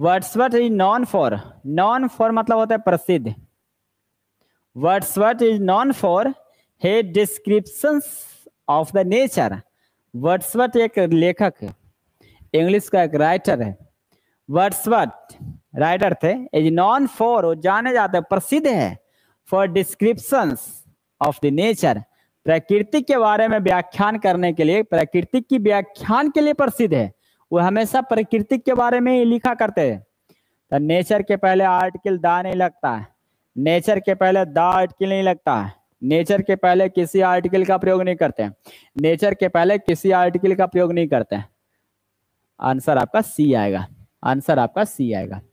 Wordsworth is known for known for मतलब होता है प्रसिद्ध Wordsworth is known for his description of the nature Wordsworth एक लेखक इंग्लिश का एक राइटर है वर्ड्सवर्थ राइटर थे इज नॉन फॉर वो जाने जाते प्रसिद्ध है for description of the nature प्रकृति के बारे में व्याख्यान करने के लिए प्रकृति की व्याख्यान के लिए प्रसिद्ध है वो हमेशा प्रकृति के बारे में ही लिखा करते हैं तो नेचर के पहले आर्टिकल द नहीं लगता है नेचर के पहले द आर्टिकल नहीं लगता है नेचर के पहले किसी आर्टिकल का प्रयोग नहीं करते हैं नेचर के पहले किसी आर्टिकल का प्रयोग नहीं करते हैं आंसर आपका सी आएगा आंसर आपका सी आएगा